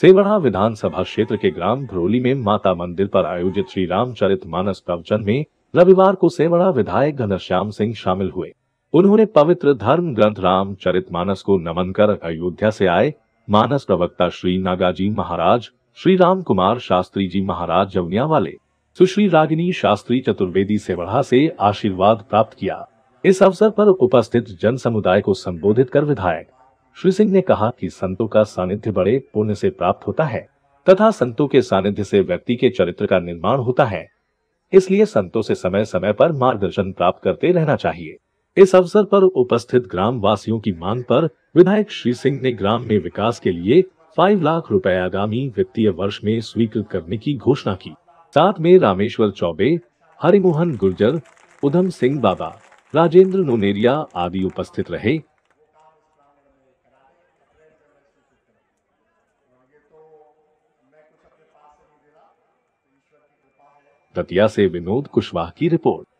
सेवड़ा विधानसभा क्षेत्र के ग्राम भरोली में माता मंदिर पर आयोजित श्री रामचरित मानस प्रवचन में रविवार को सेवड़ा विधायक घनश्याम सिंह शामिल हुए उन्होंने पवित्र धर्म ग्रंथ रामचरित मानस को नमन कर अयोध्या से आए मानस प्रवक्ता श्री नागाजी महाराज श्री राम कुमार शास्त्री जी महाराज जवनिया वाले सुश्री रागिनी शास्त्री चतुर्वेदी सेवड़ा से आशीर्वाद प्राप्त किया इस अवसर पर उपस्थित जन समुदाय को संबोधित कर विधायक श्री सिंह ने कहा कि संतों का सानिध्य बड़े पुण्य से प्राप्त होता है तथा संतों के सानिध्य से व्यक्ति के चरित्र का निर्माण होता है इसलिए संतों से समय समय पर मार्गदर्शन प्राप्त करते रहना चाहिए इस अवसर पर उपस्थित ग्राम वासियों की मांग पर विधायक श्री सिंह ने ग्राम में विकास के लिए फाइव लाख रुपए आगामी वित्तीय वर्ष में स्वीकृत करने की घोषणा की साथ में रामेश्वर चौबे हरिमोहन गुर्जर उधम सिंह बाबा राजेंद्र नोनेरिया आदि उपस्थित रहे तो दतिया तो से विनोद कुशवाहा की रिपोर्ट